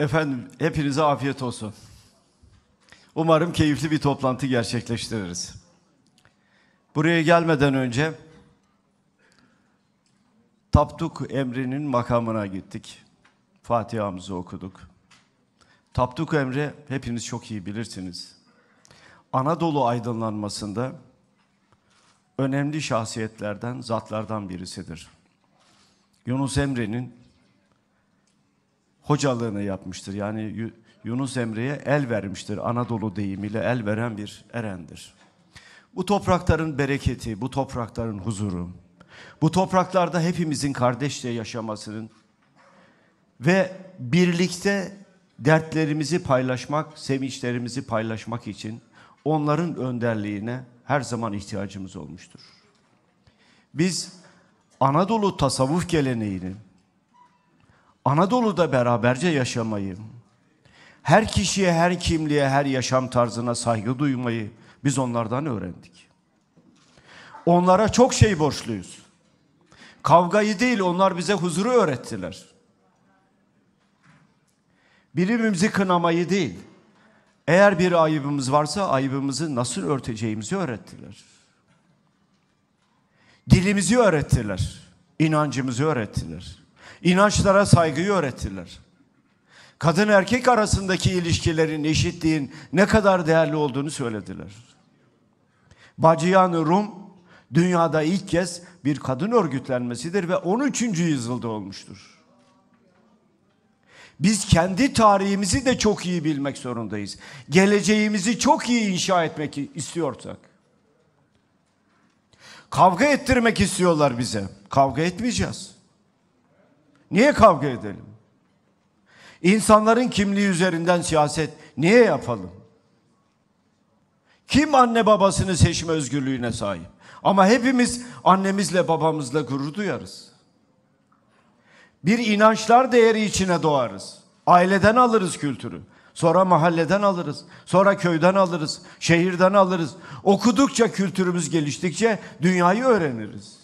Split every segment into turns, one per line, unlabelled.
Efendim hepinize afiyet olsun. Umarım keyifli bir toplantı gerçekleştiririz. Buraya gelmeden önce Tapduk Emri'nin makamına gittik. Fatiha'mızı okuduk. Tapduk Emre hepiniz çok iyi bilirsiniz. Anadolu aydınlanmasında önemli şahsiyetlerden, zatlardan birisidir. Yunus Emre'nin hocalığını yapmıştır. Yani Yunus Emre'ye el vermiştir. Anadolu deyimiyle el veren bir erendir. Bu toprakların bereketi, bu toprakların huzuru, bu topraklarda hepimizin kardeşçe yaşamasının ve birlikte dertlerimizi paylaşmak, sevinçlerimizi paylaşmak için onların önderliğine her zaman ihtiyacımız olmuştur. Biz Anadolu tasavvuf geleneğinin Anadolu'da beraberce yaşamayı, her kişiye, her kimliğe, her yaşam tarzına saygı duymayı biz onlardan öğrendik. Onlara çok şey borçluyuz. Kavgayı değil onlar bize huzuru öğrettiler. Birimimizi kınamayı değil, eğer bir ayıbımız varsa ayıbımızı nasıl örteceğimizi öğrettiler. Dilimizi öğrettiler, inancımızı öğrettiler inançlara saygıyı öğrettiler. Kadın erkek arasındaki ilişkilerin, eşitliğin ne kadar değerli olduğunu söylediler. Bacıyan-ı Rum dünyada ilk kez bir kadın örgütlenmesidir ve 13. yüzyılda olmuştur. Biz kendi tarihimizi de çok iyi bilmek zorundayız. Geleceğimizi çok iyi inşa etmek istiyorsak. Kavga ettirmek istiyorlar bize. Kavga etmeyeceğiz. Niye kavga edelim? İnsanların kimliği üzerinden siyaset niye yapalım? Kim anne babasını seçme özgürlüğüne sahip? Ama hepimiz annemizle babamızla gurur duyarız. Bir inançlar değeri içine doğarız. Aileden alırız kültürü. Sonra mahalleden alırız, sonra köyden alırız, şehirden alırız. Okudukça kültürümüz geliştikçe dünyayı öğreniriz.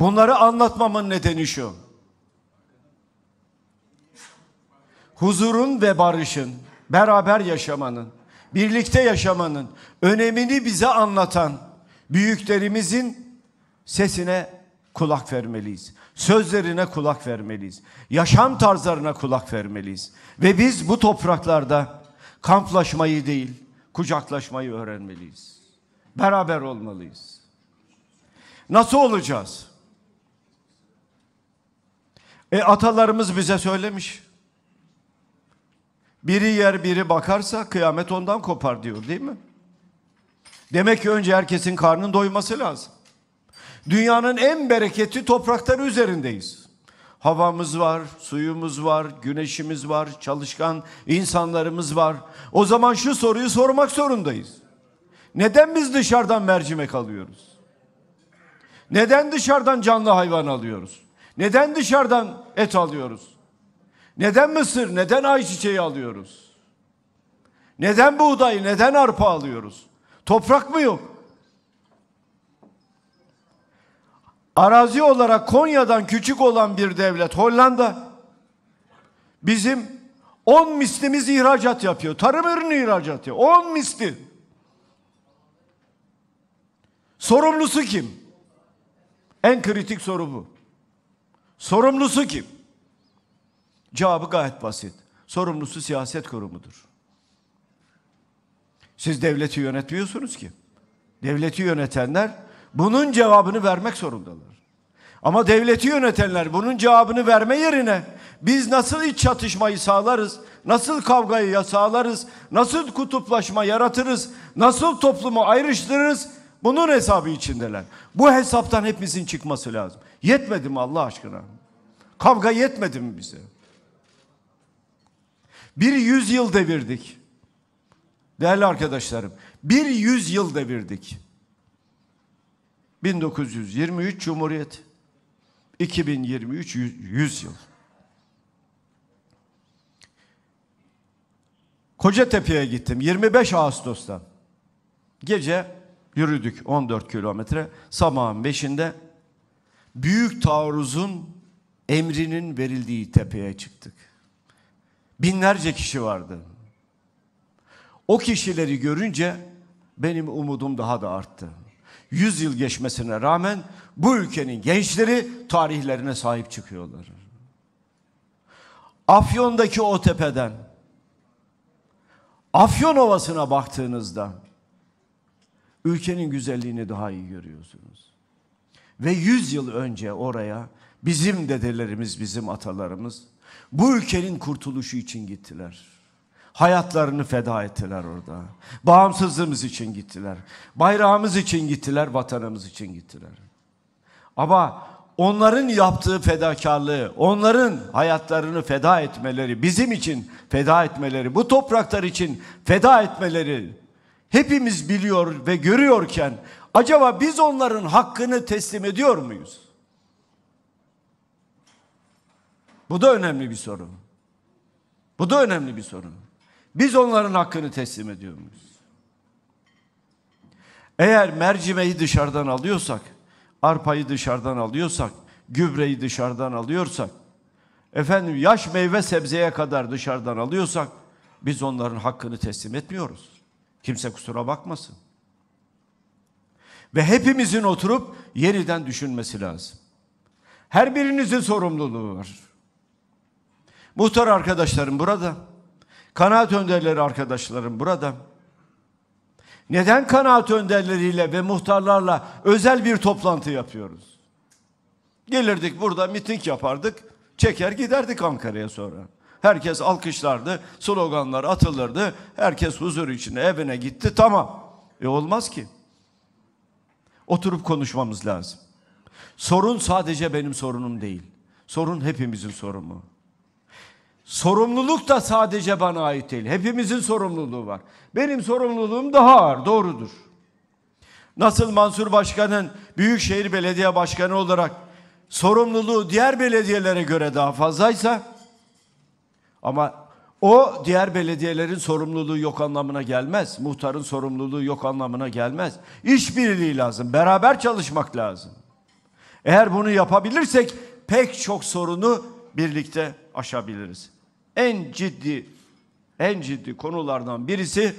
Bunları anlatmamın nedeni şu. Huzurun ve barışın, beraber yaşamanın, birlikte yaşamanın önemini bize anlatan büyüklerimizin sesine kulak vermeliyiz. Sözlerine kulak vermeliyiz. Yaşam tarzlarına kulak vermeliyiz. Ve biz bu topraklarda kamplaşmayı değil, kucaklaşmayı öğrenmeliyiz. Beraber olmalıyız. Nasıl olacağız? E atalarımız bize söylemiş. Biri yer biri bakarsa kıyamet ondan kopar diyor değil mi? Demek ki önce herkesin karnının doyması lazım. Dünyanın en bereketli toprakları üzerindeyiz. Havamız var, suyumuz var, güneşimiz var, çalışkan insanlarımız var. O zaman şu soruyu sormak zorundayız. Neden biz dışarıdan mercimek alıyoruz? Neden dışarıdan canlı hayvan alıyoruz? Neden dışarıdan et alıyoruz? Neden mısır, neden ayçiçeği alıyoruz? Neden buğday, neden arpa alıyoruz? Toprak mı yok? Arazi olarak Konya'dan küçük olan bir devlet Hollanda bizim 10 mislimiz ihracat yapıyor. Tarım ürünü ihracat yapıyor. 10 misli. Sorumlusu kim? En kritik soru bu. Sorumlusu kim? Cevabı gayet basit. Sorumlusu siyaset kurumudur. Siz devleti yönetmiyorsunuz ki. Devleti yönetenler bunun cevabını vermek zorundalar. Ama devleti yönetenler bunun cevabını verme yerine biz nasıl iç çatışmayı sağlarız, nasıl kavgayı sağlarız, nasıl kutuplaşma yaratırız, nasıl toplumu ayrıştırırız bunun hesabı içindeler. Bu hesaptan hepimizin çıkması lazım. Yetmedi mi Allah aşkına? Kavga yetmedi mi bize? Bir yüzyıl devirdik. Değerli arkadaşlarım, bir yüzyıl devirdik. 1923 Cumhuriyet, 2023 yüzyıl. Kocatepe'ye gittim 25 Ağustos'ta. Gece yürüdük 14 kilometre. Sabahın 5'inde büyük taarruzun emrinin verildiği tepeye çıktık. Binlerce kişi vardı. O kişileri görünce benim umudum daha da arttı. Yüz yıl geçmesine rağmen bu ülkenin gençleri tarihlerine sahip çıkıyorlar. Afyon'daki o tepeden Afyon Ovası'na baktığınızda ülkenin güzelliğini daha iyi görüyorsunuz. Ve yüz yıl önce oraya bizim dedelerimiz, bizim atalarımız bu ülkenin kurtuluşu için gittiler. Hayatlarını feda ettiler orada. Bağımsızlığımız için gittiler. Bayrağımız için gittiler, vatanımız için gittiler. Ama onların yaptığı fedakarlığı, onların hayatlarını feda etmeleri, bizim için feda etmeleri, bu topraklar için feda etmeleri hepimiz biliyor ve görüyorken Acaba biz onların hakkını teslim ediyor muyuz? Bu da önemli bir soru. Bu da önemli bir soru. Biz onların hakkını teslim ediyor muyuz? Eğer mercimeği dışarıdan alıyorsak, arpayı dışarıdan alıyorsak, gübreyi dışarıdan alıyorsak, efendim yaş meyve sebzeye kadar dışarıdan alıyorsak biz onların hakkını teslim etmiyoruz. Kimse kusura bakmasın. Ve hepimizin oturup yeniden düşünmesi lazım. Her birinizin sorumluluğu var. Muhtar arkadaşlarım burada. Kanaat önderleri arkadaşlarım burada. Neden kanaat önderleriyle ve muhtarlarla özel bir toplantı yapıyoruz? Gelirdik burada miting yapardık, çeker giderdik Ankara'ya sonra. Herkes alkışlardı, sloganlar atılırdı, herkes huzur içinde evine gitti, tamam. E olmaz ki. Oturup konuşmamız lazım. Sorun sadece benim sorunum değil. Sorun hepimizin sorunu. Sorumluluk da sadece bana ait değil. Hepimizin sorumluluğu var. Benim sorumluluğum daha ağır, doğrudur. Nasıl Mansur Başkan'ın Büyükşehir Belediye Başkanı olarak sorumluluğu diğer belediyelere göre daha fazlaysa ama o diğer belediyelerin sorumluluğu yok anlamına gelmez. Muhtarın sorumluluğu yok anlamına gelmez. İşbirliği lazım. Beraber çalışmak lazım. Eğer bunu yapabilirsek pek çok sorunu birlikte aşabiliriz. En ciddi en ciddi konulardan birisi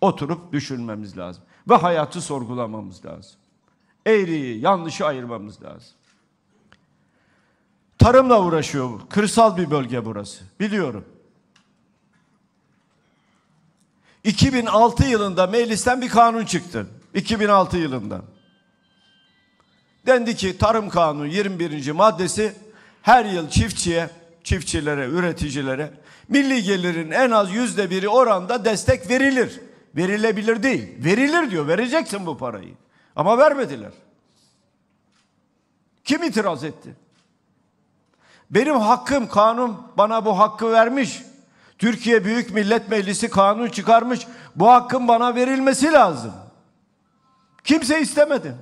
oturup düşünmemiz lazım ve hayatı sorgulamamız lazım. Eğriyi, yanlışı ayırmamız lazım. Tarımla uğraşıyor. Kırsal bir bölge burası. Biliyorum. 2006 yılında meclisten bir kanun çıktı. 2006 yılında. Dendi ki Tarım Kanunu 21. maddesi her yıl çiftçiye, çiftçilere, üreticilere milli gelirin en az yüzde biri oranda destek verilir. Verilebilir değil. Verilir diyor. Vereceksin bu parayı. Ama vermediler. Kim itiraz etti? Benim hakkım, kanun bana bu hakkı vermiş. Türkiye Büyük Millet Meclisi kanun çıkarmış. Bu hakkın bana verilmesi lazım. Kimse istemedi.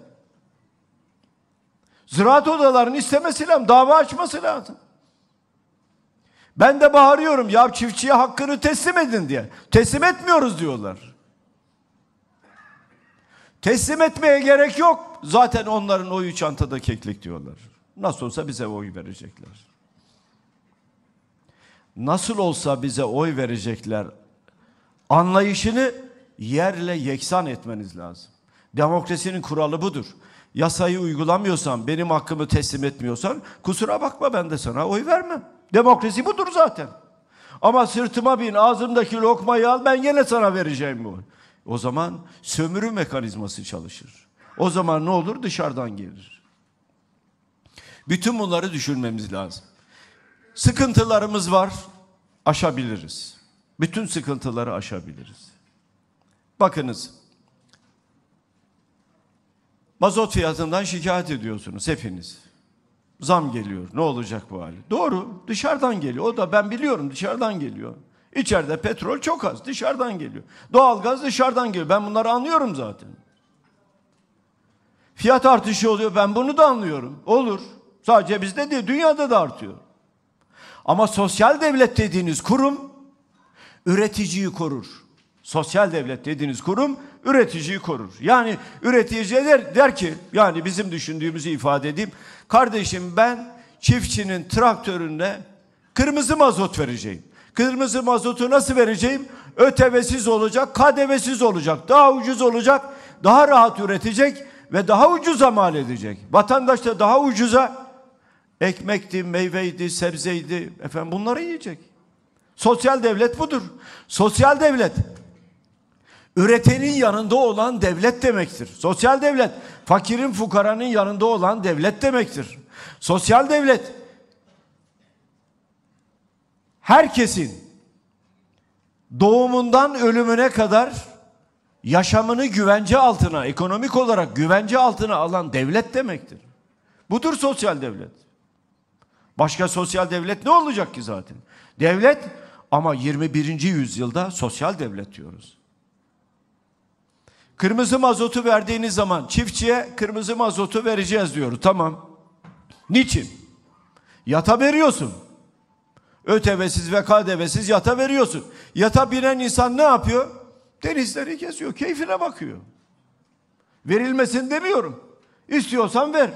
Ziraat odalarının istemesi lazım. Dava açması lazım. Ben de bağırıyorum ya çiftçiye hakkını teslim edin diye. Teslim etmiyoruz diyorlar. Teslim etmeye gerek yok. Zaten onların oyu çantada keklik diyorlar. Nasıl olsa bize oy verecekler nasıl olsa bize oy verecekler anlayışını yerle yeksan etmeniz lazım. Demokrasinin kuralı budur. Yasayı uygulamıyorsan, benim hakkımı teslim etmiyorsan kusura bakma ben de sana oy vermem. Demokrasi budur zaten. Ama sırtıma bin, ağzımdaki lokmayı al ben yine sana vereceğim bu. O zaman sömürü mekanizması çalışır. O zaman ne olur? Dışarıdan gelir. Bütün bunları düşünmemiz lazım sıkıntılarımız var, aşabiliriz. Bütün sıkıntıları aşabiliriz. Bakınız, mazot fiyatından şikayet ediyorsunuz hepiniz. Zam geliyor, ne olacak bu hali? Doğru, dışarıdan geliyor. O da ben biliyorum dışarıdan geliyor. İçeride petrol çok az, dışarıdan geliyor. Doğalgaz dışarıdan geliyor. Ben bunları anlıyorum zaten. Fiyat artışı oluyor, ben bunu da anlıyorum. Olur. Sadece bizde değil, dünyada da artıyor. Ama sosyal devlet dediğiniz kurum üreticiyi korur. Sosyal devlet dediğiniz kurum üreticiyi korur. Yani üreticiye der, der ki yani bizim düşündüğümüzü ifade edeyim. Kardeşim ben çiftçinin traktörüne kırmızı mazot vereceğim. Kırmızı mazotu nasıl vereceğim? ÖTV'siz olacak, KDV'siz olacak, daha ucuz olacak, daha rahat üretecek ve daha ucuza mal edecek. Vatandaş da daha ucuza Ekmekti, meyveydi, sebzeydi. Efendim bunları yiyecek. Sosyal devlet budur. Sosyal devlet üretenin yanında olan devlet demektir. Sosyal devlet fakirin fukaranın yanında olan devlet demektir. Sosyal devlet herkesin doğumundan ölümüne kadar yaşamını güvence altına, ekonomik olarak güvence altına alan devlet demektir. Budur sosyal devlet. Başka sosyal devlet ne olacak ki zaten? Devlet ama 21. yüzyılda sosyal devlet diyoruz. Kırmızı mazotu verdiğiniz zaman çiftçiye kırmızı mazotu vereceğiz diyoruz. Tamam. Niçin? Yata veriyorsun. ÖTV'siz ve KDV'siz yata veriyorsun. Yata binen insan ne yapıyor? Denizleri kesiyor, keyfine bakıyor. Verilmesin demiyorum. İstiyorsan ver.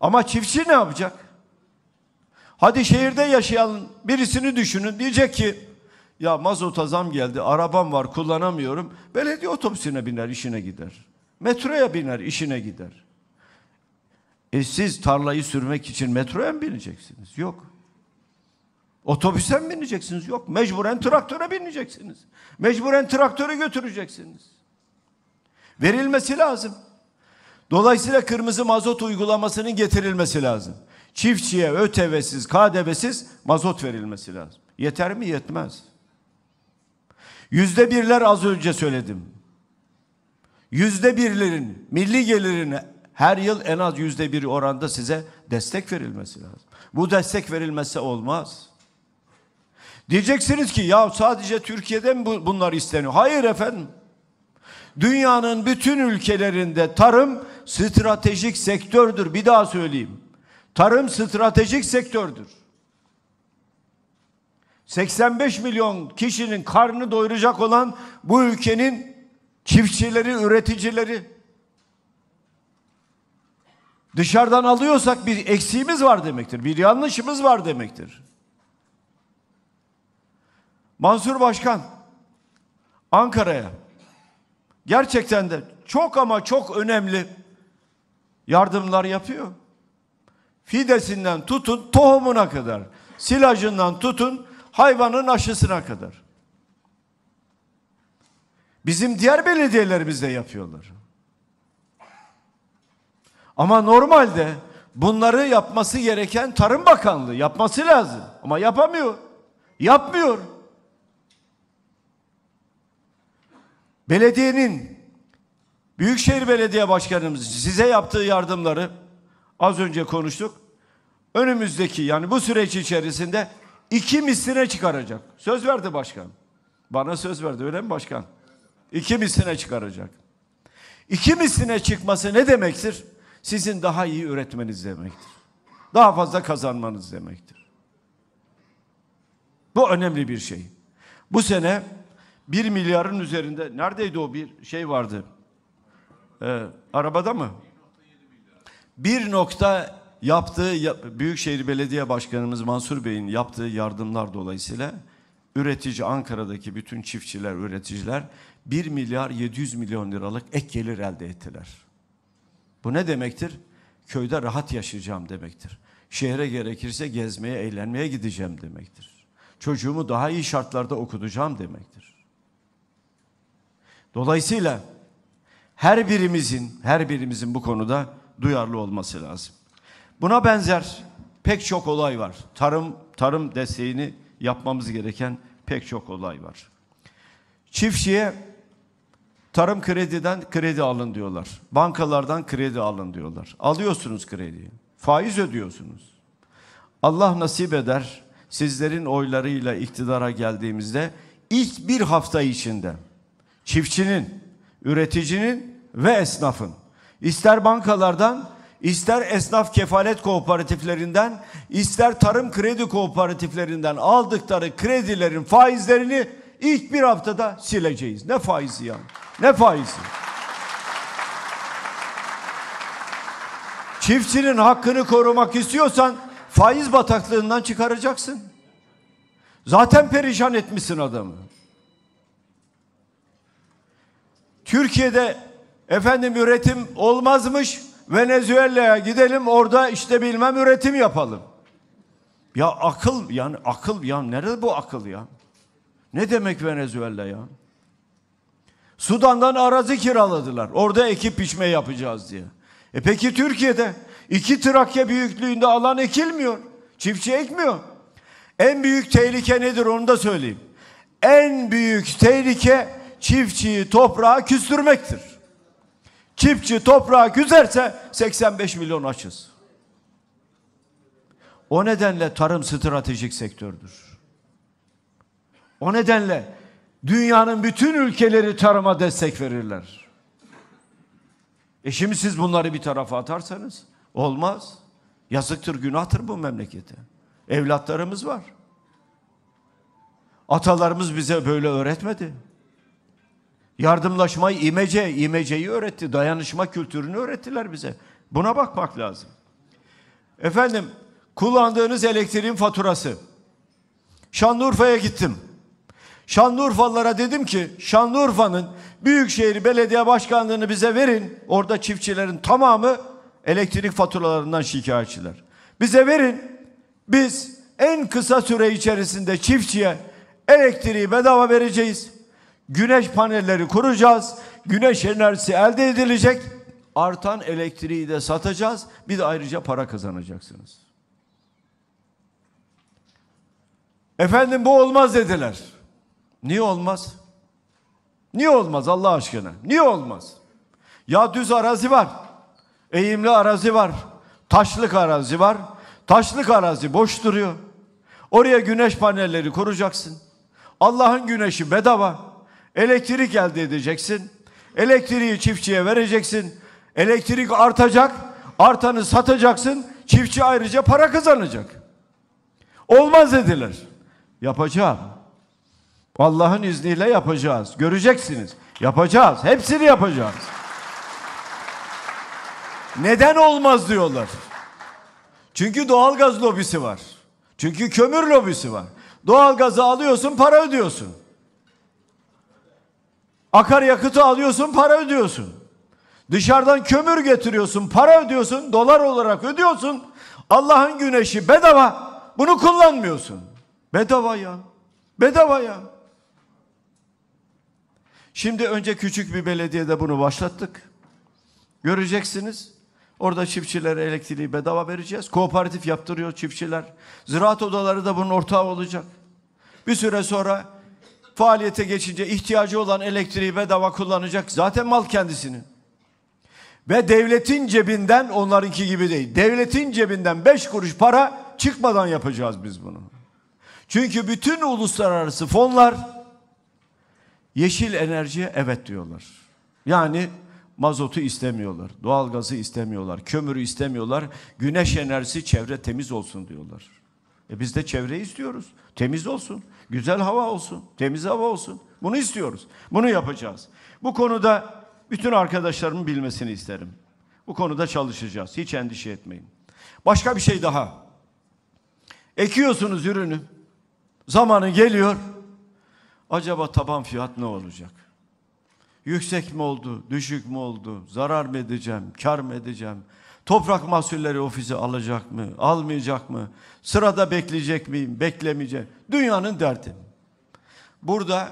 Ama çiftçi ne yapacak? Hadi şehirde yaşayan birisini düşünün. Diyecek ki ya mazota zam geldi, arabam var kullanamıyorum. Belediye otobüsüne biner işine gider. Metroya biner işine gider. E siz tarlayı sürmek için metroya mı bineceksiniz? Yok. Otobüse mi bineceksiniz? Yok. Mecburen traktöre bineceksiniz. Mecburen traktörü götüreceksiniz. Verilmesi lazım. Dolayısıyla kırmızı mazot uygulamasının getirilmesi lazım. Çiftçiye ÖTV'siz, KDV'siz mazot verilmesi lazım. Yeter mi? Yetmez. Yüzde birler az önce söyledim. Yüzde birlerin milli gelirini her yıl en az yüzde bir oranda size destek verilmesi lazım. Bu destek verilmezse olmaz. Diyeceksiniz ki ya sadece Türkiye'de mi bunlar isteniyor? Hayır efendim. Dünyanın bütün ülkelerinde tarım stratejik sektördür. Bir daha söyleyeyim. Tarım stratejik sektördür. 85 milyon kişinin karnını doyuracak olan bu ülkenin çiftçileri, üreticileri dışarıdan alıyorsak bir eksiğimiz var demektir. Bir yanlışımız var demektir. Mansur Başkan Ankara'ya gerçekten de çok ama çok önemli yardımlar yapıyor. Fidesinden tutun tohumuna kadar, silajından tutun hayvanın aşısına kadar. Bizim diğer belediyelerimiz de yapıyorlar. Ama normalde bunları yapması gereken Tarım Bakanlığı yapması lazım. Ama yapamıyor. Yapmıyor. Belediyenin Büyükşehir Belediye Başkanımız size yaptığı yardımları Az önce konuştuk. Önümüzdeki yani bu süreç içerisinde iki misline çıkaracak. Söz verdi başkan. Bana söz verdi öyle mi başkan? İki misline çıkaracak. İki misline çıkması ne demektir? Sizin daha iyi üretmeniz demektir. Daha fazla kazanmanız demektir. Bu önemli bir şey. Bu sene bir milyarın üzerinde neredeydi o bir şey vardı? Ee, arabada mı? Bir nokta yaptığı Büyükşehir Belediye Başkanımız Mansur Bey'in yaptığı yardımlar dolayısıyla üretici Ankara'daki bütün çiftçiler, üreticiler 1 milyar 700 milyon liralık ek gelir elde ettiler. Bu ne demektir? Köyde rahat yaşayacağım demektir. Şehre gerekirse gezmeye, eğlenmeye gideceğim demektir. Çocuğumu daha iyi şartlarda okutacağım demektir. Dolayısıyla her birimizin, her birimizin bu konuda duyarlı olması lazım. Buna benzer pek çok olay var. Tarım tarım desteğini yapmamız gereken pek çok olay var. Çiftçiye tarım krediden kredi alın diyorlar. Bankalardan kredi alın diyorlar. Alıyorsunuz krediyi. Faiz ödüyorsunuz. Allah nasip eder sizlerin oylarıyla iktidara geldiğimizde ilk bir hafta içinde çiftçinin, üreticinin ve esnafın İster bankalardan, ister esnaf kefalet kooperatiflerinden, ister tarım kredi kooperatiflerinden aldıkları kredilerin faizlerini ilk bir haftada sileceğiz. Ne faizi yani? Ne faizi? Çiftçinin hakkını korumak istiyorsan faiz bataklığından çıkaracaksın. Zaten perişan etmişsin adamı. Türkiye'de Efendim üretim olmazmış. Venezuela'ya gidelim orada işte bilmem üretim yapalım. Ya akıl yani akıl ya nerede bu akıl ya? Ne demek Venezuela ya? Sudan'dan arazi kiraladılar. Orada ekip biçme yapacağız diye. E peki Türkiye'de iki Trakya büyüklüğünde alan ekilmiyor. Çiftçi ekmiyor. En büyük tehlike nedir onu da söyleyeyim. En büyük tehlike çiftçiyi toprağa küstürmektir çiftçi toprağı küzerse 85 milyon açız. O nedenle tarım stratejik sektördür. O nedenle dünyanın bütün ülkeleri tarıma destek verirler. E şimdi siz bunları bir tarafa atarsanız olmaz. Yazıktır, günahtır bu memlekete. Evlatlarımız var. Atalarımız bize böyle öğretmedi. Yardımlaşmayı, imece, imeceyi öğretti. Dayanışma kültürünü öğrettiler bize. Buna bakmak lazım. Efendim, kullandığınız elektriğin faturası. Şanlıurfa'ya gittim. Şanlıurfalılara dedim ki Şanlıurfa'nın Büyükşehir Belediye Başkanlığı'nı bize verin. Orada çiftçilerin tamamı elektrik faturalarından şikayetçiler. Bize verin. Biz en kısa süre içerisinde çiftçiye elektriği bedava vereceğiz. Güneş panelleri kuracağız. Güneş enerjisi elde edilecek. Artan elektriği de satacağız. Bir de ayrıca para kazanacaksınız. Efendim bu olmaz dediler. Niye olmaz? Niye olmaz Allah aşkına? Niye olmaz? Ya düz arazi var. Eğimli arazi var. Taşlık arazi var. Taşlık arazi boş duruyor. Oraya güneş panelleri kuracaksın. Allah'ın güneşi bedava. Elektrik elde edeceksin. Elektriği çiftçiye vereceksin. Elektrik artacak. Artanı satacaksın. Çiftçi ayrıca para kazanacak. Olmaz dediler. Yapacağım. Allah'ın izniyle yapacağız. Göreceksiniz. Yapacağız. Hepsini yapacağız. Neden olmaz diyorlar? Çünkü doğalgaz lobisi var. Çünkü kömür lobisi var. Doğalgazı alıyorsun, para ödüyorsun. Akaryakıtı alıyorsun, para ödüyorsun. Dışarıdan kömür getiriyorsun, para ödüyorsun, dolar olarak ödüyorsun. Allah'ın güneşi bedava. Bunu kullanmıyorsun. Bedava ya. Bedava ya. Şimdi önce küçük bir belediyede bunu başlattık. Göreceksiniz. Orada çiftçilere elektriği bedava vereceğiz. Kooperatif yaptırıyor çiftçiler. Ziraat odaları da bunun ortağı olacak. Bir süre sonra faaliyete geçince ihtiyacı olan elektriği bedava kullanacak. Zaten mal kendisinin. Ve devletin cebinden onlarınki gibi değil. Devletin cebinden beş kuruş para çıkmadan yapacağız biz bunu. Çünkü bütün uluslararası fonlar yeşil enerjiye evet diyorlar. Yani mazotu istemiyorlar, doğalgazı istemiyorlar, kömürü istemiyorlar, güneş enerjisi çevre temiz olsun diyorlar. E biz de çevre istiyoruz. Temiz olsun, güzel hava olsun, temiz hava olsun. Bunu istiyoruz. Bunu yapacağız. Bu konuda bütün arkadaşlarımın bilmesini isterim. Bu konuda çalışacağız. Hiç endişe etmeyin. Başka bir şey daha. Ekiyorsunuz ürünü. Zamanı geliyor. Acaba taban fiyat ne olacak? Yüksek mi oldu, düşük mü oldu, zarar mı edeceğim, kar mı edeceğim? Toprak Mahsulleri Ofisi alacak mı, almayacak mı? Sırada bekleyecek miyim, beklemeyecek? Dünyanın derdi. Burada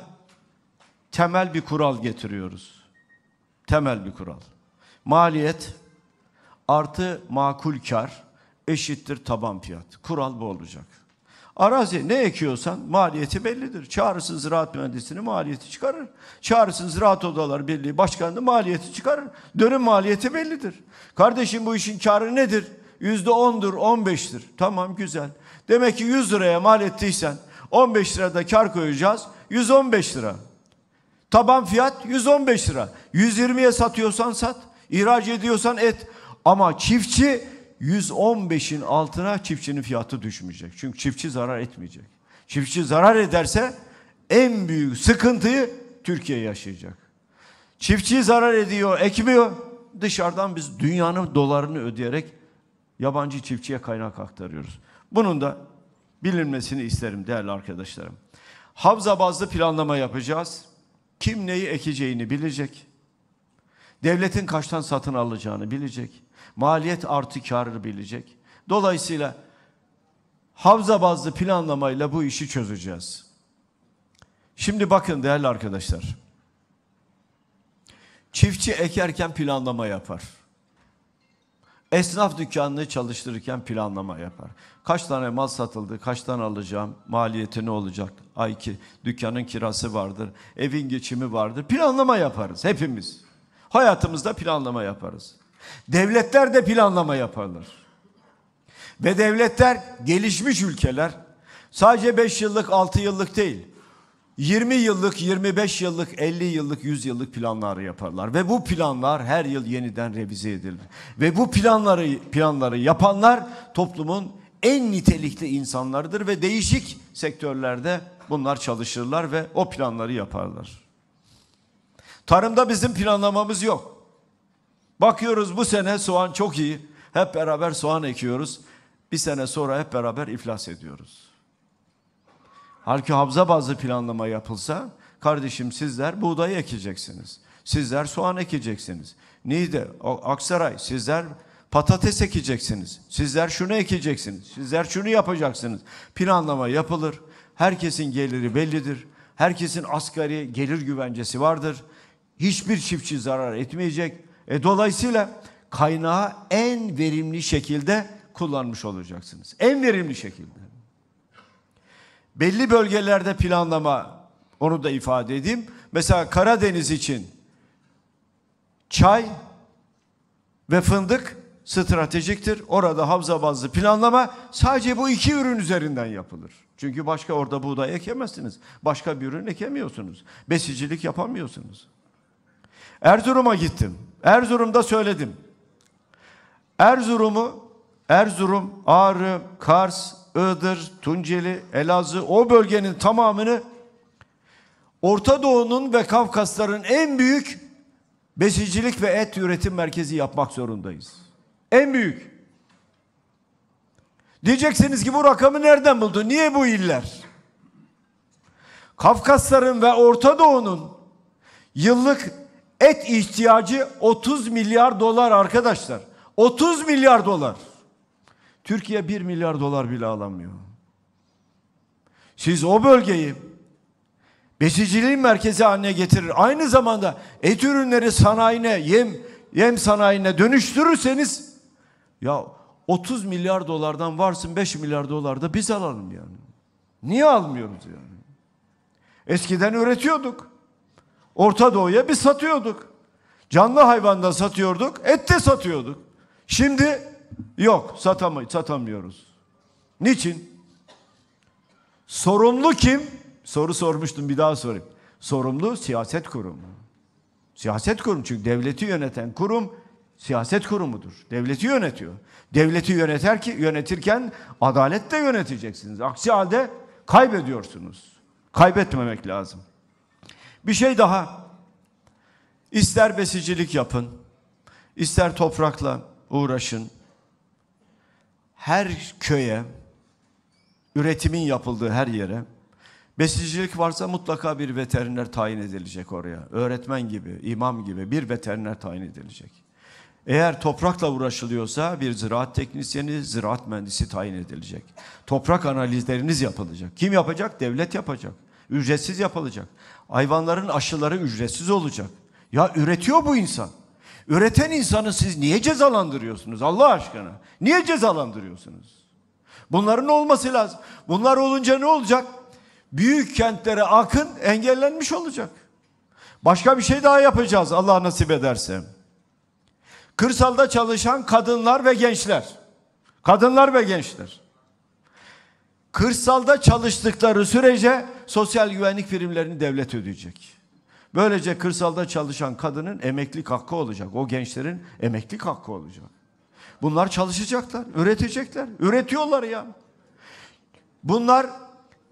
temel bir kural getiriyoruz. Temel bir kural. Maliyet artı makul kar eşittir taban fiyat. Kural bu olacak. Arazi ne ekiyorsan maliyeti bellidir. Çağrısın ziraat mühendisini maliyeti çıkarır. Çağrısın ziraat odaları birliği başkanını maliyeti çıkarır. Dönüm maliyeti bellidir. Kardeşim bu işin karı nedir? Yüzde ondur, on beştir. Tamam güzel. Demek ki yüz liraya mal ettiysen on beş lirada kar koyacağız. Yüz on beş lira. Taban fiyat yüz 115 lira. Yüz yirmiye satıyorsan sat. ihraç ediyorsan et. Ama çiftçi 115'in altına çiftçinin fiyatı düşmeyecek. Çünkü çiftçi zarar etmeyecek. Çiftçi zarar ederse en büyük sıkıntıyı Türkiye yaşayacak. Çiftçi zarar ediyor, ekmiyor. Dışarıdan biz dünyanın dolarını ödeyerek yabancı çiftçiye kaynak aktarıyoruz. Bunun da bilinmesini isterim değerli arkadaşlarım. Havza bazlı planlama yapacağız. Kim neyi ekeceğini bilecek. Devletin kaçtan satın alacağını bilecek maliyet artı karı bilecek. Dolayısıyla havza bazlı planlamayla bu işi çözeceğiz. Şimdi bakın değerli arkadaşlar. Çiftçi ekerken planlama yapar. Esnaf dükkanını çalıştırırken planlama yapar. Kaç tane mal satıldı, kaç tane alacağım, maliyeti ne olacak? Ay ki dükkanın kirası vardır, evin geçimi vardır. Planlama yaparız hepimiz. Hayatımızda planlama yaparız. Devletler de planlama yaparlar. Ve devletler gelişmiş ülkeler sadece 5 yıllık, 6 yıllık değil. 20 yıllık, 25 yıllık, 50 yıllık, 100 yıllık planları yaparlar ve bu planlar her yıl yeniden revize edilir. Ve bu planları planları yapanlar toplumun en nitelikli insanlardır ve değişik sektörlerde bunlar çalışırlar ve o planları yaparlar. Tarımda bizim planlamamız yok. Bakıyoruz bu sene soğan çok iyi. Hep beraber soğan ekiyoruz. Bir sene sonra hep beraber iflas ediyoruz. Halbuki Habza bazlı planlama yapılsa kardeşim sizler buğday ekeceksiniz. Sizler soğan ekeceksiniz. Niğde, Aksaray sizler patates ekeceksiniz. Sizler şunu ekeceksiniz. Sizler şunu yapacaksınız. Planlama yapılır. Herkesin geliri bellidir. Herkesin asgari gelir güvencesi vardır. Hiçbir çiftçi zarar etmeyecek. E, dolayısıyla kaynağı en verimli şekilde kullanmış olacaksınız. En verimli şekilde. Belli bölgelerde planlama onu da ifade edeyim. Mesela Karadeniz için çay ve fındık stratejiktir. Orada havza bazlı planlama sadece bu iki ürün üzerinden yapılır. Çünkü başka orada buğday ekemezsiniz. Başka bir ürün ekemiyorsunuz. Besicilik yapamıyorsunuz. Erzurum'a gittim. Erzurum'da söyledim. Erzurum'u Erzurum, Ağrı, Kars, Iğdır, Tunceli, Elazığ o bölgenin tamamını Orta Doğu'nun ve Kafkasların en büyük besicilik ve et üretim merkezi yapmak zorundayız. En büyük. Diyeceksiniz ki bu rakamı nereden buldu? Niye bu iller? Kafkasların ve Orta Doğu'nun yıllık et ihtiyacı 30 milyar dolar arkadaşlar. 30 milyar dolar. Türkiye 1 milyar dolar bile alamıyor. Siz o bölgeyi besiciliğin merkezi haline getirir. Aynı zamanda et ürünleri sanayine, yem, yem sanayine dönüştürürseniz ya 30 milyar dolardan varsın 5 milyar dolar da biz alalım yani. Niye almıyoruz yani? Eskiden üretiyorduk. Orta Doğu'ya biz satıyorduk. Canlı hayvanda satıyorduk, et de satıyorduk. Şimdi yok, satamay satamıyoruz. Niçin? Sorumlu kim? Soru sormuştum bir daha sorayım. Sorumlu siyaset kurumu. Siyaset kurumu çünkü devleti yöneten kurum siyaset kurumudur. Devleti yönetiyor. Devleti yöneter ki yönetirken adaletle yöneteceksiniz. Aksi halde kaybediyorsunuz. Kaybetmemek lazım. Bir şey daha. İster besicilik yapın, ister toprakla uğraşın. Her köye, üretimin yapıldığı her yere besicilik varsa mutlaka bir veteriner tayin edilecek oraya. Öğretmen gibi, imam gibi bir veteriner tayin edilecek. Eğer toprakla uğraşılıyorsa bir ziraat teknisyeni, ziraat mühendisi tayin edilecek. Toprak analizleriniz yapılacak. Kim yapacak? Devlet yapacak. Ücretsiz yapılacak. Hayvanların aşıları ücretsiz olacak. Ya üretiyor bu insan. Üreten insanı siz niye cezalandırıyorsunuz Allah aşkına? Niye cezalandırıyorsunuz? Bunların olması lazım. Bunlar olunca ne olacak? Büyük kentlere akın engellenmiş olacak. Başka bir şey daha yapacağız Allah nasip ederse. Kırsalda çalışan kadınlar ve gençler. Kadınlar ve gençler. Kırsalda çalıştıkları sürece sosyal güvenlik primlerini devlet ödeyecek. Böylece kırsalda çalışan kadının emeklilik hakkı olacak. O gençlerin emeklilik hakkı olacak. Bunlar çalışacaklar, üretecekler. Üretiyorlar ya. Bunlar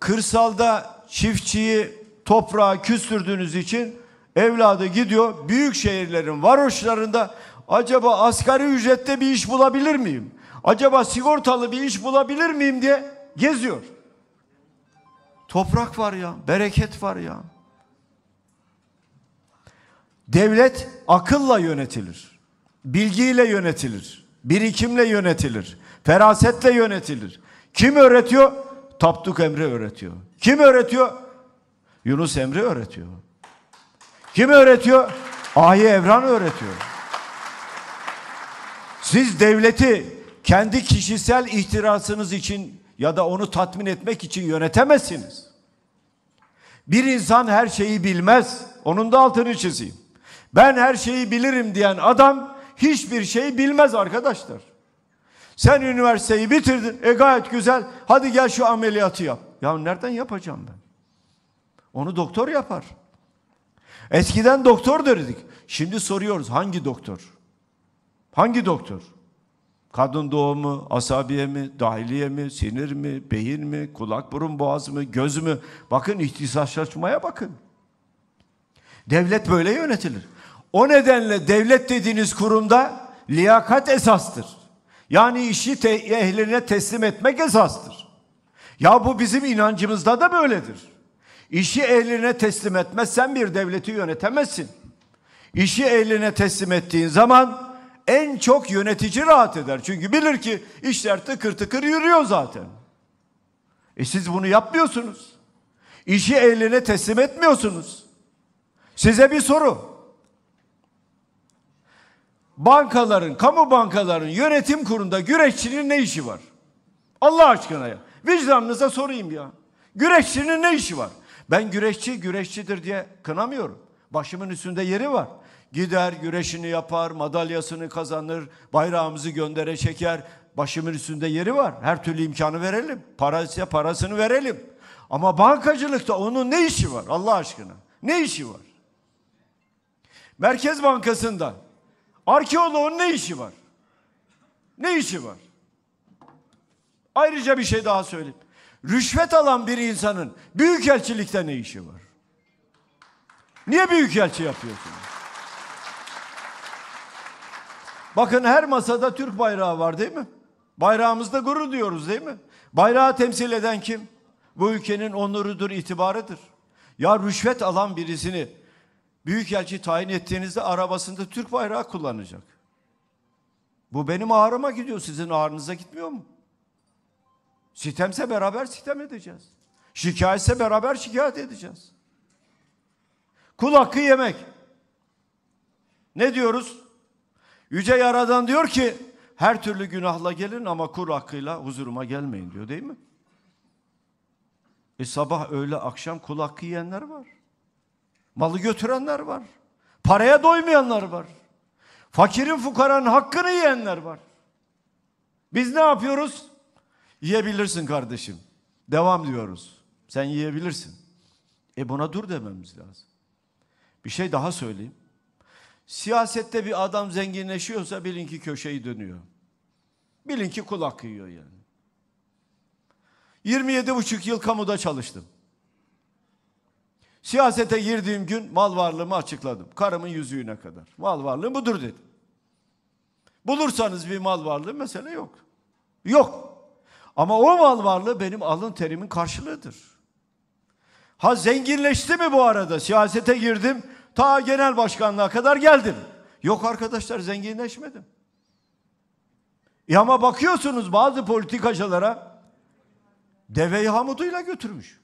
kırsalda çiftçiyi toprağa küstürdüğünüz için evladı gidiyor büyük şehirlerin varoşlarında acaba asgari ücrette bir iş bulabilir miyim? Acaba sigortalı bir iş bulabilir miyim diye geziyor. Toprak var ya, bereket var ya. Devlet akılla yönetilir. Bilgiyle yönetilir. Birikimle yönetilir. Ferasetle yönetilir. Kim öğretiyor? Tapduk Emre öğretiyor. Kim öğretiyor? Yunus Emre öğretiyor. Kim öğretiyor? Ahi Evran öğretiyor. Siz devleti kendi kişisel ihtirasınız için ya da onu tatmin etmek için yönetemezsiniz. Bir insan her şeyi bilmez. Onun da altını çizeyim. Ben her şeyi bilirim diyen adam hiçbir şey bilmez arkadaşlar. Sen üniversiteyi bitirdin. E gayet güzel. Hadi gel şu ameliyatı yap. Ya nereden yapacağım ben? Onu doktor yapar. Eskiden doktor dedik. Şimdi soruyoruz hangi doktor? Hangi doktor? Kadın doğumu, asabiye mi, dahiliye mi, sinir mi, beyin mi, kulak burun boğaz mı, göz mü? Bakın ihtisaslaşmaya bakın. Devlet böyle yönetilir. O nedenle devlet dediğiniz kurumda liyakat esastır. Yani işi te ehline teslim etmek esastır. Ya bu bizim inancımızda da böyledir. İşi ehline teslim etmezsen bir devleti yönetemezsin. İşi ehline teslim ettiğin zaman en çok yönetici rahat eder. Çünkü bilir ki işler tıkır tıkır yürüyor zaten. E siz bunu yapmıyorsunuz. İşi eline teslim etmiyorsunuz. Size bir soru. Bankaların, kamu bankaların yönetim kurunda güreşçinin ne işi var? Allah aşkına ya. Vicdanınıza sorayım ya. Güreşçinin ne işi var? Ben güreşçi, güreşçidir diye kınamıyorum. Başımın üstünde yeri var. Gider güreşini yapar, madalyasını kazanır, bayrağımızı göndere çeker. Başımın üstünde yeri var. Her türlü imkanı verelim. Parası parasını verelim. Ama bankacılıkta onun ne işi var Allah aşkına? Ne işi var? Merkez Bankası'nda arkeoloğun ne işi var? Ne işi var? Ayrıca bir şey daha söyleyeyim. Rüşvet alan bir insanın büyükelçilikte ne işi var? Niye büyükelçi yapıyorsunuz? Bakın her masada Türk bayrağı var değil mi? Bayrağımızda gurur diyoruz değil mi? Bayrağı temsil eden kim? Bu ülkenin onurudur, itibarıdır. Ya rüşvet alan birisini büyükelçi tayin ettiğinizde arabasında Türk bayrağı kullanacak. Bu benim ağrıma gidiyor, sizin ağrınıza gitmiyor mu? Sitemse beraber sitem edeceğiz. Şikayetse beraber şikayet edeceğiz. Kul hakkı yemek. Ne diyoruz? Yüce Yaradan diyor ki her türlü günahla gelin ama kur hakkıyla huzuruma gelmeyin diyor değil mi? E sabah, öğle, akşam kul hakkı yiyenler var. Malı götürenler var. Paraya doymayanlar var. Fakirin fukaranın hakkını yiyenler var. Biz ne yapıyoruz? Yiyebilirsin kardeşim. Devam diyoruz. Sen yiyebilirsin. E buna dur dememiz lazım. Bir şey daha söyleyeyim. Siyasette bir adam zenginleşiyorsa bilin ki köşeyi dönüyor. Bilin ki kulak yiyor yani. 27 buçuk yıl kamuda çalıştım. Siyasete girdiğim gün mal varlığımı açıkladım. Karımın yüzüğüne kadar. Mal varlığı budur dedim. Bulursanız bir mal varlığı mesele yok. Yok. Ama o mal varlığı benim alın terimin karşılığıdır. Ha zenginleşti mi bu arada? Siyasete girdim. Ta genel başkanlığa kadar geldim. Yok arkadaşlar zenginleşmedim. E ama bakıyorsunuz bazı politikacılara deveyi hamuduyla götürmüş.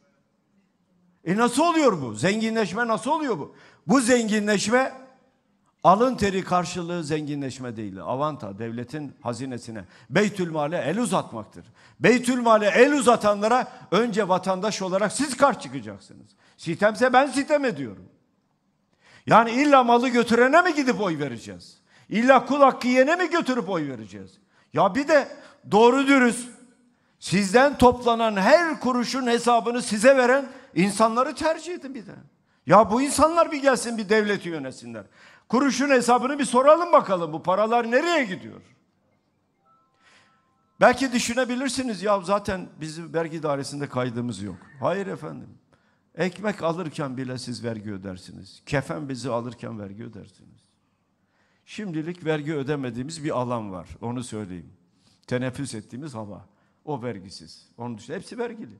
E nasıl oluyor bu? Zenginleşme nasıl oluyor bu? Bu zenginleşme alın teri karşılığı zenginleşme değil. Avanta devletin hazinesine Beytülmale el uzatmaktır. Beytülmale el uzatanlara önce vatandaş olarak siz kar çıkacaksınız. Sitemse ben sitem ediyorum. Yani illa malı götürene mi gidip oy vereceğiz? İlla kul hakkı yene mi götürüp oy vereceğiz? Ya bir de doğru dürüst sizden toplanan her kuruşun hesabını size veren insanları tercih edin bir de. Ya bu insanlar bir gelsin bir devleti yönetsinler. Kuruşun hesabını bir soralım bakalım bu paralar nereye gidiyor? Belki düşünebilirsiniz ya zaten bizim vergi dairesinde kaydımız yok. Hayır efendim. Ekmek alırken bile siz vergi ödersiniz. Kefen bizi alırken vergi ödersiniz. Şimdilik vergi ödemediğimiz bir alan var. Onu söyleyeyim. Teneffüs ettiğimiz hava. O vergisiz. Onun dışında hepsi vergili.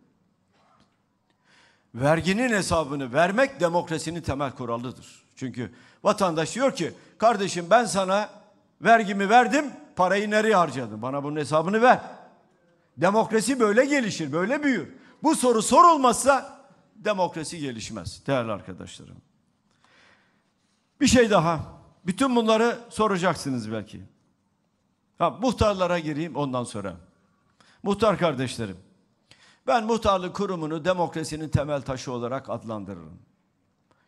Verginin hesabını vermek demokrasinin temel kuralıdır. Çünkü vatandaş diyor ki kardeşim ben sana vergimi verdim parayı nereye harcadın? Bana bunun hesabını ver. Demokrasi böyle gelişir, böyle büyür. Bu soru sorulmazsa demokrasi gelişmez değerli arkadaşlarım. Bir şey daha. Bütün bunları soracaksınız belki. Ha, muhtarlara gireyim ondan sonra. Muhtar kardeşlerim. Ben muhtarlık kurumunu demokrasinin temel taşı olarak adlandırırım.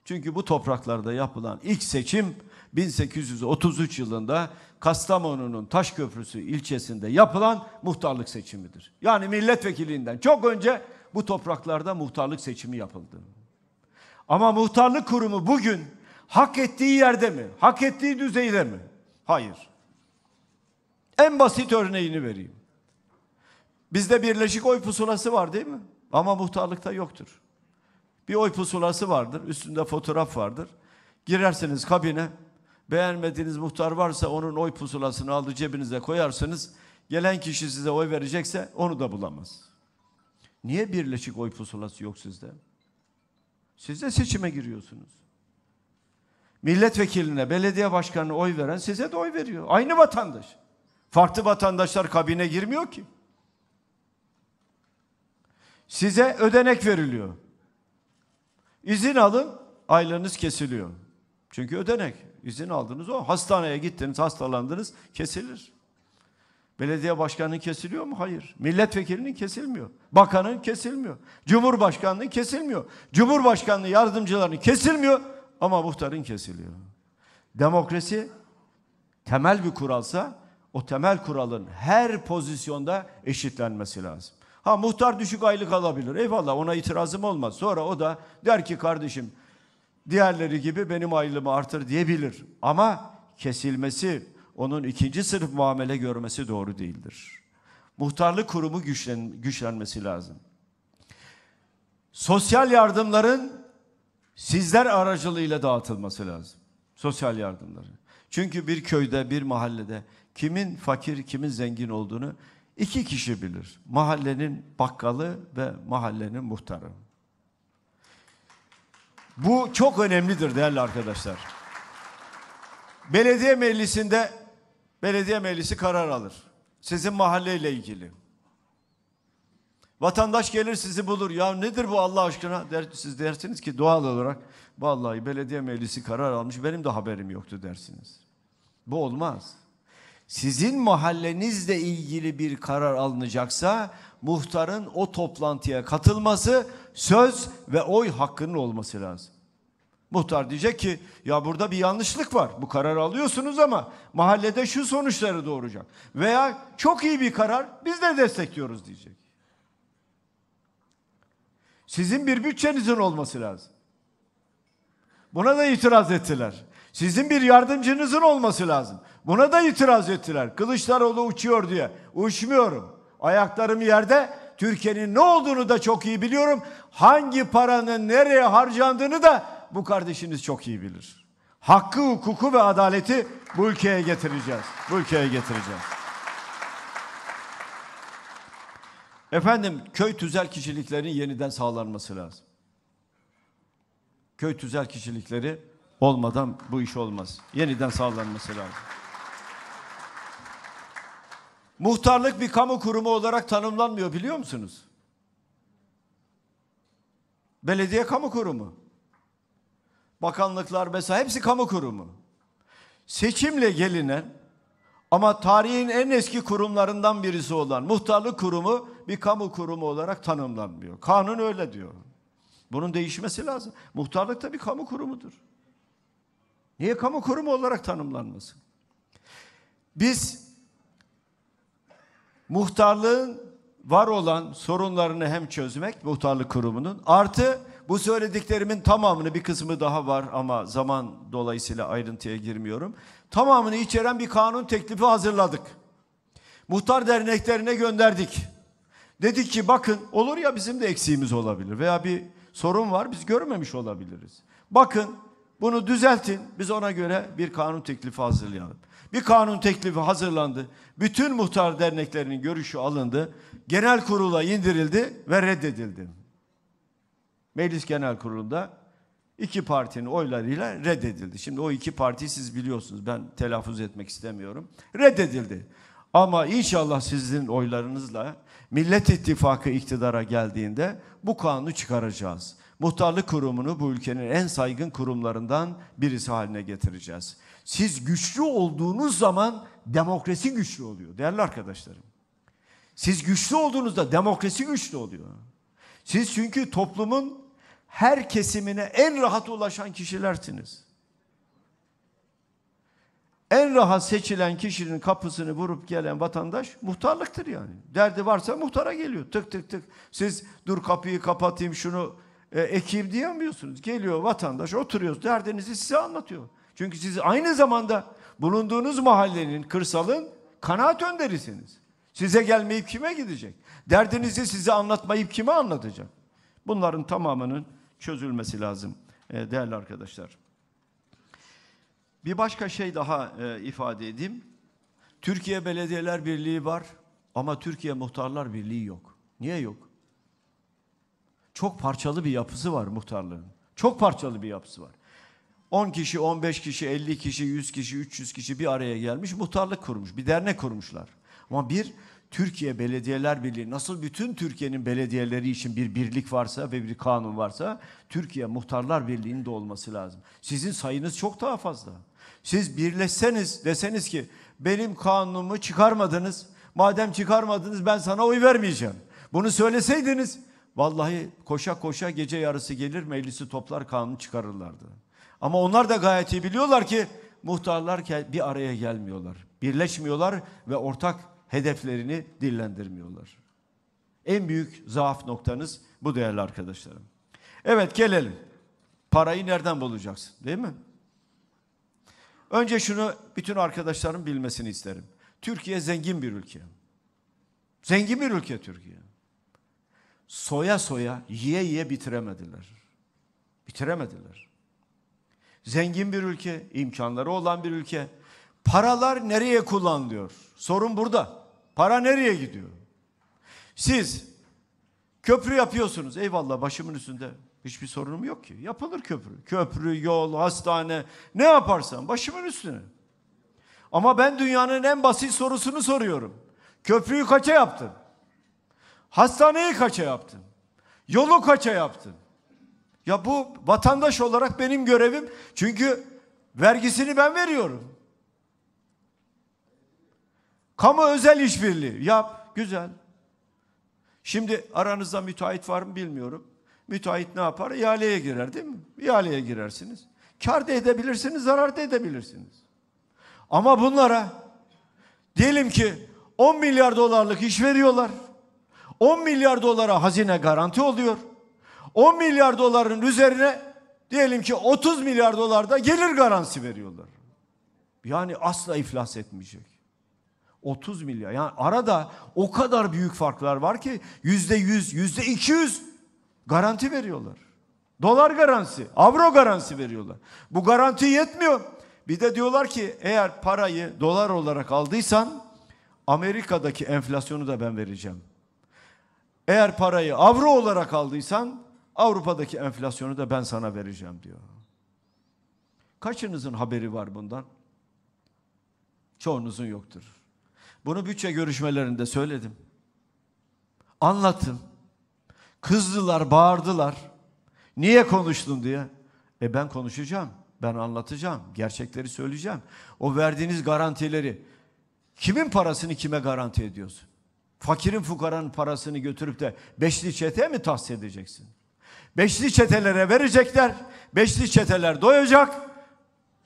Çünkü bu topraklarda yapılan ilk seçim 1833 yılında Kastamonu'nun Taşköprüsü ilçesinde yapılan muhtarlık seçimidir. Yani milletvekilinden çok önce bu topraklarda muhtarlık seçimi yapıldı. Ama muhtarlık kurumu bugün hak ettiği yerde mi? Hak ettiği düzeyde mi? Hayır. En basit örneğini vereyim. Bizde birleşik oy pusulası var değil mi? Ama muhtarlıkta yoktur. Bir oy pusulası vardır, üstünde fotoğraf vardır. Girersiniz kabine, beğenmediğiniz muhtar varsa onun oy pusulasını aldı cebinize koyarsınız. Gelen kişi size oy verecekse onu da bulamaz. Niye birleşik oy pusulası yok sizde? Siz de seçime giriyorsunuz. Milletvekiline, belediye başkanına oy veren size de oy veriyor. Aynı vatandaş. Farklı vatandaşlar kabine girmiyor ki. Size ödenek veriliyor. İzin alın, aylarınız kesiliyor. Çünkü ödenek. İzin aldınız o. Hastaneye gittiniz, hastalandınız, kesilir. Belediye başkanının kesiliyor mu? Hayır. Milletvekilinin kesilmiyor. Bakanın kesilmiyor. Cumhurbaşkanlığı kesilmiyor. Cumhurbaşkanlığı yardımcılarının kesilmiyor ama muhtarın kesiliyor. Demokrasi temel bir kuralsa o temel kuralın her pozisyonda eşitlenmesi lazım. Ha muhtar düşük aylık alabilir. Eyvallah ona itirazım olmaz. Sonra o da der ki kardeşim diğerleri gibi benim aylığımı artır diyebilir. Ama kesilmesi onun ikinci sınıf muamele görmesi doğru değildir. Muhtarlık kurumu güçlen, güçlenmesi lazım. Sosyal yardımların sizler aracılığıyla dağıtılması lazım. Sosyal yardımların. Çünkü bir köyde, bir mahallede kimin fakir, kimin zengin olduğunu iki kişi bilir. Mahallenin bakkalı ve mahallenin muhtarı. Bu çok önemlidir değerli arkadaşlar. Belediye meclisinde belediye meclisi karar alır. Sizin mahalleyle ilgili. Vatandaş gelir sizi bulur. Ya nedir bu Allah aşkına? Der, siz dersiniz ki doğal olarak vallahi belediye meclisi karar almış benim de haberim yoktu dersiniz. Bu olmaz. Sizin mahallenizle ilgili bir karar alınacaksa muhtarın o toplantıya katılması, söz ve oy hakkının olması lazım. Muhtar diyecek ki ya burada bir yanlışlık var. Bu kararı alıyorsunuz ama mahallede şu sonuçları doğuracak. Veya çok iyi bir karar biz de destekliyoruz diyecek. Sizin bir bütçenizin olması lazım. Buna da itiraz ettiler. Sizin bir yardımcınızın olması lazım. Buna da itiraz ettiler. Kılıçdaroğlu uçuyor diye. Uçmuyorum. Ayaklarım yerde. Türkiye'nin ne olduğunu da çok iyi biliyorum. Hangi paranın nereye harcandığını da bu kardeşiniz çok iyi bilir. Hakkı, hukuku ve adaleti bu ülkeye getireceğiz. Bu ülkeye getireceğiz. Efendim köy tüzel kişiliklerin yeniden sağlanması lazım. Köy tüzel kişilikleri olmadan bu iş olmaz. Yeniden sağlanması lazım. Muhtarlık bir kamu kurumu olarak tanımlanmıyor biliyor musunuz? Belediye kamu kurumu bakanlıklar mesela hepsi kamu kurumu. Seçimle gelinen ama tarihin en eski kurumlarından birisi olan muhtarlık kurumu bir kamu kurumu olarak tanımlanmıyor. Kanun öyle diyor. Bunun değişmesi lazım. Muhtarlık da bir kamu kurumudur. Niye kamu kurumu olarak tanımlanmasın? Biz muhtarlığın var olan sorunlarını hem çözmek muhtarlık kurumunun artı bu söylediklerimin tamamını bir kısmı daha var ama zaman dolayısıyla ayrıntıya girmiyorum. Tamamını içeren bir kanun teklifi hazırladık. Muhtar derneklerine gönderdik. Dedik ki bakın olur ya bizim de eksiğimiz olabilir veya bir sorun var biz görmemiş olabiliriz. Bakın bunu düzeltin biz ona göre bir kanun teklifi hazırlayalım. Bir kanun teklifi hazırlandı. Bütün muhtar derneklerinin görüşü alındı. Genel kurula indirildi ve reddedildi. Meclis Genel Kurulu'nda iki partinin oylarıyla reddedildi. Şimdi o iki partiyi siz biliyorsunuz. Ben telaffuz etmek istemiyorum. Reddedildi. Ama inşallah sizin oylarınızla Millet İttifakı iktidara geldiğinde bu kanunu çıkaracağız. Muhtarlık kurumunu bu ülkenin en saygın kurumlarından birisi haline getireceğiz. Siz güçlü olduğunuz zaman demokrasi güçlü oluyor değerli arkadaşlarım. Siz güçlü olduğunuzda demokrasi güçlü oluyor. Siz çünkü toplumun her kesimine en rahat ulaşan kişilersiniz. En rahat seçilen kişinin kapısını vurup gelen vatandaş muhtarlıktır yani. Derdi varsa muhtara geliyor. Tık tık tık. Siz dur kapıyı kapatayım şunu e, ekeyim diyemiyorsunuz. Geliyor vatandaş oturuyor. Derdinizi size anlatıyor. Çünkü siz aynı zamanda bulunduğunuz mahallenin, kırsalın kanaat önderisiniz. Size gelmeyip kime gidecek? Derdinizi size anlatmayıp kime anlatacak? Bunların tamamının çözülmesi lazım e, değerli arkadaşlar. Bir başka şey daha e, ifade edeyim. Türkiye Belediyeler Birliği var ama Türkiye Muhtarlar Birliği yok. Niye yok? Çok parçalı bir yapısı var muhtarlığın. Çok parçalı bir yapısı var. 10 kişi, 15 kişi, 50 kişi, 100 kişi, 300 kişi bir araya gelmiş muhtarlık kurmuş. Bir dernek kurmuşlar. Ama bir Türkiye Belediyeler Birliği nasıl bütün Türkiye'nin belediyeleri için bir birlik varsa ve bir kanun varsa Türkiye Muhtarlar Birliği'nin de olması lazım. Sizin sayınız çok daha fazla. Siz birleşseniz deseniz ki benim kanunumu çıkarmadınız. Madem çıkarmadınız ben sana oy vermeyeceğim. Bunu söyleseydiniz vallahi koşa koşa gece yarısı gelir meclisi toplar kanunu çıkarırlardı. Ama onlar da gayet iyi biliyorlar ki muhtarlar bir araya gelmiyorlar. Birleşmiyorlar ve ortak hedeflerini dillendirmiyorlar. En büyük zaaf noktanız bu değerli arkadaşlarım. Evet gelelim. Parayı nereden bulacaksın değil mi? Önce şunu bütün arkadaşlarım bilmesini isterim. Türkiye zengin bir ülke. Zengin bir ülke Türkiye. Soya soya, yiye yiye bitiremediler. Bitiremediler. Zengin bir ülke, imkanları olan bir ülke. Paralar nereye kullanılıyor? Sorun burada. Para nereye gidiyor? Siz köprü yapıyorsunuz. Eyvallah başımın üstünde. Hiçbir sorunum yok ki. Yapılır köprü. Köprü, yol, hastane ne yaparsan başımın üstüne. Ama ben dünyanın en basit sorusunu soruyorum. Köprüyü kaça yaptın? Hastaneyi kaça yaptın? Yolu kaça yaptın? Ya bu vatandaş olarak benim görevim. Çünkü vergisini ben veriyorum. Kamu özel işbirliği yap. Güzel. Şimdi aranızda müteahhit var mı bilmiyorum. Müteahhit ne yapar? İhaleye girer değil mi? İhaleye girersiniz. Kar da edebilirsiniz, zarar da edebilirsiniz. Ama bunlara diyelim ki 10 milyar dolarlık iş veriyorlar. 10 milyar dolara hazine garanti oluyor. 10 milyar doların üzerine diyelim ki 30 milyar dolar da gelir garanti veriyorlar. Yani asla iflas etmeyecek. 30 milyar. Yani arada o kadar büyük farklar var ki yüzde yüz, yüzde iki yüz garanti veriyorlar. Dolar garanti, avro garanti veriyorlar. Bu garanti yetmiyor. Bir de diyorlar ki eğer parayı dolar olarak aldıysan Amerika'daki enflasyonu da ben vereceğim. Eğer parayı avro olarak aldıysan Avrupa'daki enflasyonu da ben sana vereceğim diyor. Kaçınızın haberi var bundan? Çoğunuzun yoktur. Bunu bütçe görüşmelerinde söyledim. Anlattım. Kızdılar, bağırdılar. Niye konuştun diye. E ben konuşacağım. Ben anlatacağım. Gerçekleri söyleyeceğim. O verdiğiniz garantileri kimin parasını kime garanti ediyorsun? Fakirin fukaranın parasını götürüp de beşli çete mi tahsis edeceksin? Beşli çetelere verecekler. Beşli çeteler doyacak.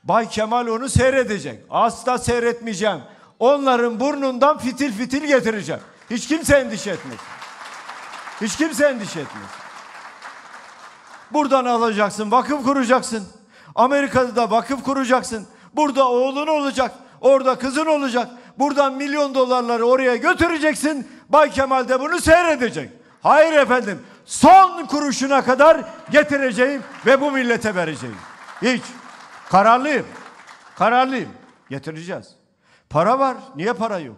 Bay Kemal onu seyredecek. Asla seyretmeyeceğim onların burnundan fitil fitil getireceğim. Hiç kimse endişe etmesin. Hiç kimse endişe etmesin. Buradan alacaksın, vakıf kuracaksın. Amerika'da da vakıf kuracaksın. Burada oğlun olacak, orada kızın olacak. Buradan milyon dolarları oraya götüreceksin. Bay Kemal de bunu seyredecek. Hayır efendim. Son kuruşuna kadar getireceğim ve bu millete vereceğim. Hiç. Kararlıyım. Kararlıyım. Getireceğiz. Para var. Niye para yok?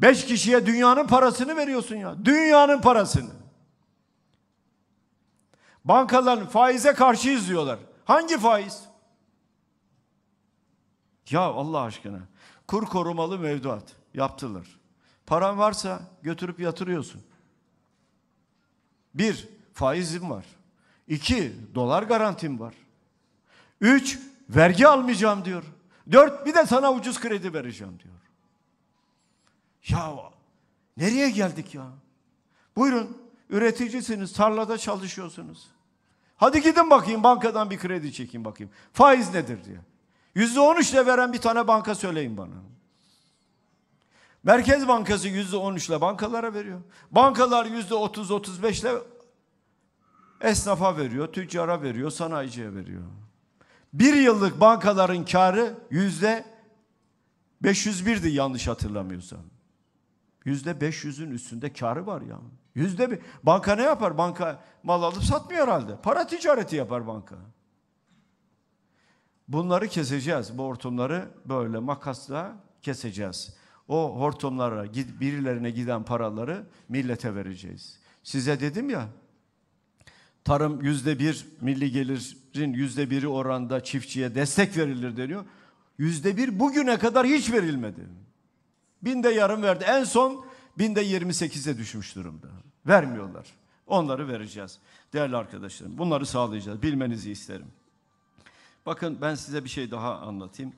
Beş kişiye dünyanın parasını veriyorsun ya. Dünyanın parasını. Bankaların faize karşı izliyorlar. Hangi faiz? Ya Allah aşkına. Kur korumalı mevduat yaptılar. Paran varsa götürüp yatırıyorsun. Bir, faizim var. İki, dolar garantim var. Üç, vergi almayacağım diyor. Dört bir de sana ucuz kredi vereceğim diyor. Ya nereye geldik ya? Buyurun üreticisiniz, tarlada çalışıyorsunuz. Hadi gidin bakayım bankadan bir kredi çekin bakayım. Faiz nedir diye. Yüzde on üçle veren bir tane banka söyleyin bana. Merkez Bankası yüzde on üçle bankalara veriyor. Bankalar yüzde otuz otuz beşle esnafa veriyor, tüccara veriyor, sanayiciye veriyor. Bir yıllık bankaların karı yüzde 501'di yanlış hatırlamıyorsam. Yüzde 500'ün üstünde karı var ya. Yüzde bir. Banka ne yapar? Banka mal alıp satmıyor herhalde. Para ticareti yapar banka. Bunları keseceğiz. Bu hortumları böyle makasla keseceğiz. O hortumlara, birilerine giden paraları millete vereceğiz. Size dedim ya, tarım yüzde bir milli gelirin yüzde biri oranda çiftçiye destek verilir deniyor. Yüzde bir bugüne kadar hiç verilmedi. Binde yarım verdi. En son binde yirmi sekiz'e düşmüş durumda. Vermiyorlar. Onları vereceğiz. Değerli arkadaşlarım bunları sağlayacağız. Bilmenizi isterim. Bakın ben size bir şey daha anlatayım.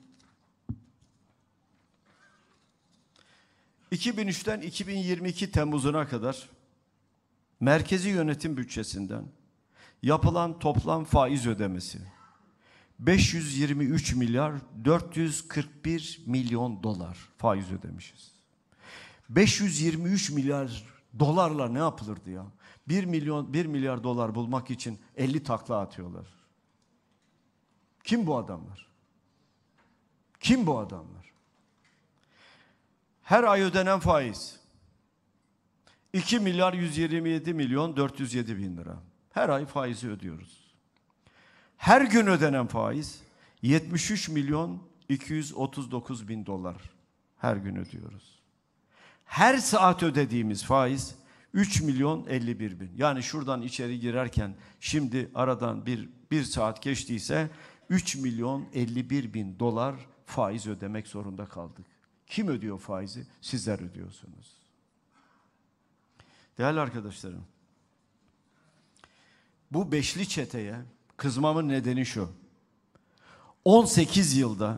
2003'ten 2022 Temmuz'una kadar merkezi yönetim bütçesinden yapılan toplam faiz ödemesi 523 milyar 441 milyon dolar faiz ödemişiz. 523 milyar dolarla ne yapılırdı ya? 1 milyon 1 milyar dolar bulmak için 50 takla atıyorlar. Kim bu adamlar? Kim bu adamlar? Her ay ödenen faiz 2 milyar 127 milyon 407 bin lira. Her ay faizi ödüyoruz. Her gün ödenen faiz 73 milyon 239 bin dolar her gün ödüyoruz. Her saat ödediğimiz faiz 3 milyon 51 bin. Yani şuradan içeri girerken şimdi aradan bir, bir saat geçtiyse 3 milyon 51 bin dolar faiz ödemek zorunda kaldık. Kim ödüyor faizi? Sizler ödüyorsunuz. Değerli arkadaşlarım, bu beşli çeteye kızmamın nedeni şu. 18 yılda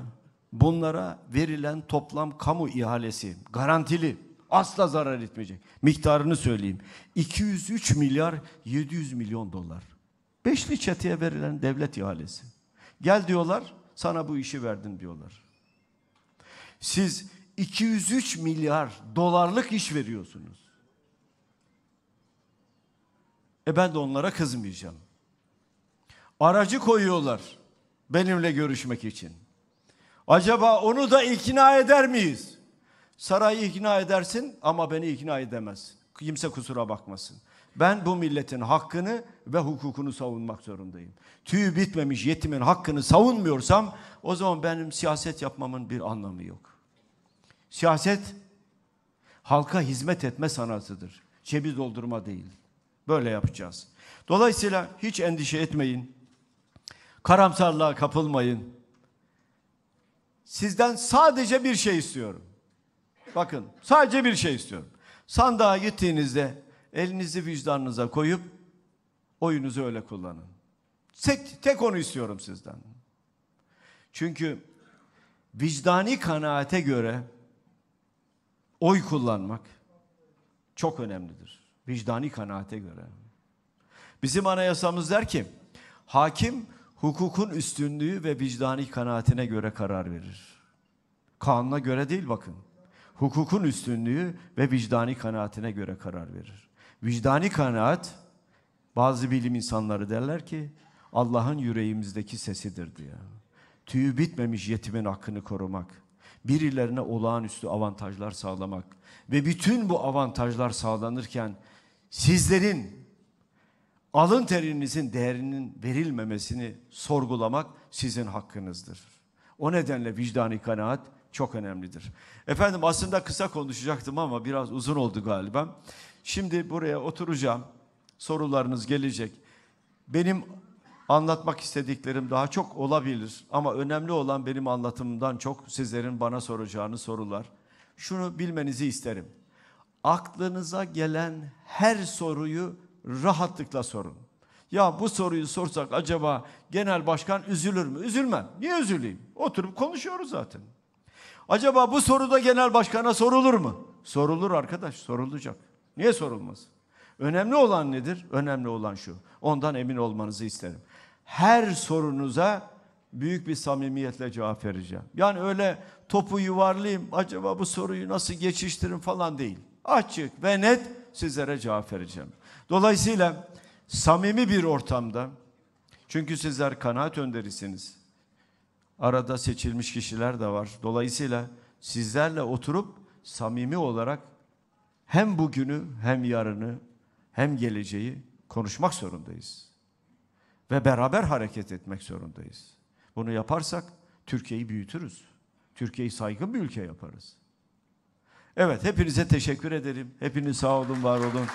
bunlara verilen toplam kamu ihalesi garantili asla zarar etmeyecek. Miktarını söyleyeyim. 203 milyar 700 milyon dolar. Beşli çeteye verilen devlet ihalesi. Gel diyorlar sana bu işi verdim diyorlar. Siz 203 milyar dolarlık iş veriyorsunuz. E ben de onlara kızmayacağım. Aracı koyuyorlar benimle görüşmek için. Acaba onu da ikna eder miyiz? Sarayı ikna edersin ama beni ikna edemez. Kimse kusura bakmasın. Ben bu milletin hakkını ve hukukunu savunmak zorundayım. Tüy bitmemiş yetimin hakkını savunmuyorsam o zaman benim siyaset yapmamın bir anlamı yok. Siyaset halka hizmet etme sanatıdır. Cebi doldurma değil. Böyle yapacağız. Dolayısıyla hiç endişe etmeyin. Karamsarlığa kapılmayın. Sizden sadece bir şey istiyorum. Bakın sadece bir şey istiyorum. Sandığa gittiğinizde elinizi vicdanınıza koyup oyunuzu öyle kullanın. Tek, tek onu istiyorum sizden. Çünkü vicdani kanaate göre oy kullanmak çok önemlidir vicdani kanaate göre. Bizim anayasamız der ki, hakim hukukun üstünlüğü ve vicdani kanaatine göre karar verir. Kanuna göre değil bakın. Hukukun üstünlüğü ve vicdani kanaatine göre karar verir. Vicdani kanaat bazı bilim insanları derler ki Allah'ın yüreğimizdeki sesidir diye. Tüyü bitmemiş yetimin hakkını korumak, birilerine olağanüstü avantajlar sağlamak ve bütün bu avantajlar sağlanırken sizlerin alın terinizin değerinin verilmemesini sorgulamak sizin hakkınızdır. O nedenle vicdani kanaat çok önemlidir. Efendim aslında kısa konuşacaktım ama biraz uzun oldu galiba. Şimdi buraya oturacağım. Sorularınız gelecek. Benim anlatmak istediklerim daha çok olabilir ama önemli olan benim anlatımımdan çok sizlerin bana soracağınız sorular. Şunu bilmenizi isterim aklınıza gelen her soruyu rahatlıkla sorun. Ya bu soruyu sorsak acaba genel başkan üzülür mü? Üzülmem. Niye üzüleyim? Oturup konuşuyoruz zaten. Acaba bu soruda genel başkana sorulur mu? Sorulur arkadaş, sorulacak. Niye sorulmaz? Önemli olan nedir? Önemli olan şu. Ondan emin olmanızı isterim. Her sorunuza büyük bir samimiyetle cevap vereceğim. Yani öyle topu yuvarlayayım, acaba bu soruyu nasıl geçiştirin falan değil açık ve net sizlere cevap vereceğim. Dolayısıyla samimi bir ortamda çünkü sizler kanaat önderisiniz. Arada seçilmiş kişiler de var. Dolayısıyla sizlerle oturup samimi olarak hem bugünü hem yarını hem geleceği konuşmak zorundayız. Ve beraber hareket etmek zorundayız. Bunu yaparsak Türkiye'yi büyütürüz. Türkiye'yi saygın bir ülke yaparız. Evet hepinize teşekkür ederim. Hepiniz sağ olun, var olun.